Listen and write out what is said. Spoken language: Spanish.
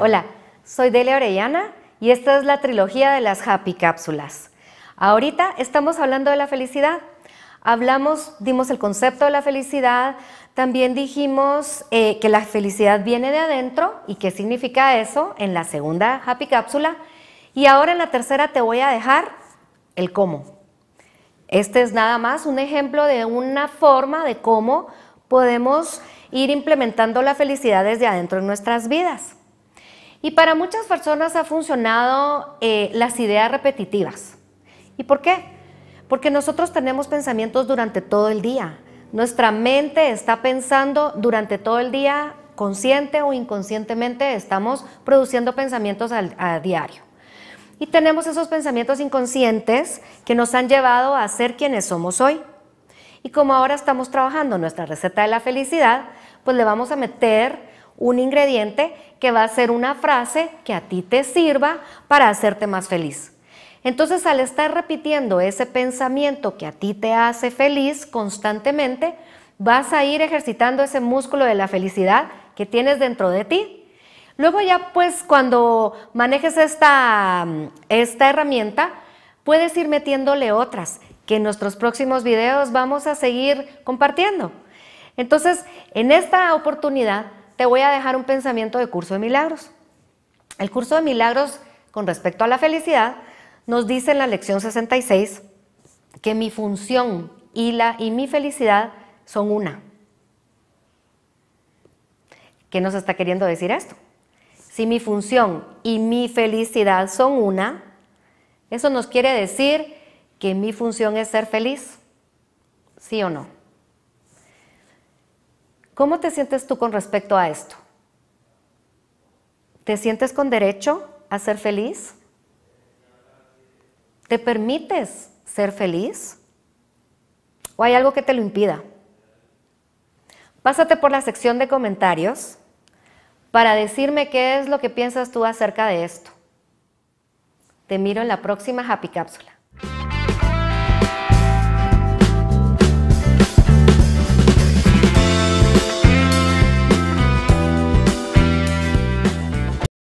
Hola, soy Delia Orellana y esta es la trilogía de las Happy Cápsulas. Ahorita estamos hablando de la felicidad. Hablamos, dimos el concepto de la felicidad, también dijimos eh, que la felicidad viene de adentro y qué significa eso en la segunda Happy Cápsula. Y ahora en la tercera te voy a dejar el cómo. Este es nada más un ejemplo de una forma de cómo podemos ir implementando la felicidad desde adentro en nuestras vidas. Y para muchas personas ha funcionado eh, las ideas repetitivas. ¿Y por qué? Porque nosotros tenemos pensamientos durante todo el día. Nuestra mente está pensando durante todo el día, consciente o inconscientemente, estamos produciendo pensamientos a diario. Y tenemos esos pensamientos inconscientes que nos han llevado a ser quienes somos hoy. Y como ahora estamos trabajando nuestra receta de la felicidad, pues le vamos a meter un ingrediente que va a ser una frase que a ti te sirva para hacerte más feliz. Entonces, al estar repitiendo ese pensamiento que a ti te hace feliz constantemente, vas a ir ejercitando ese músculo de la felicidad que tienes dentro de ti Luego ya pues cuando manejes esta, mm, esta herramienta, puedes ir metiéndole otras que en nuestros próximos videos vamos a seguir compartiendo. Entonces, en esta oportunidad te voy a dejar un pensamiento de curso de milagros. El curso de milagros con respecto a la felicidad nos dice en la lección 66 que mi función y, la, y mi felicidad son una. ¿Qué nos está queriendo decir esto? si mi función y mi felicidad son una, eso nos quiere decir que mi función es ser feliz, ¿sí o no? ¿Cómo te sientes tú con respecto a esto? ¿Te sientes con derecho a ser feliz? ¿Te permites ser feliz? ¿O hay algo que te lo impida? Pásate por la sección de comentarios para decirme qué es lo que piensas tú acerca de esto. Te miro en la próxima Happy Cápsula.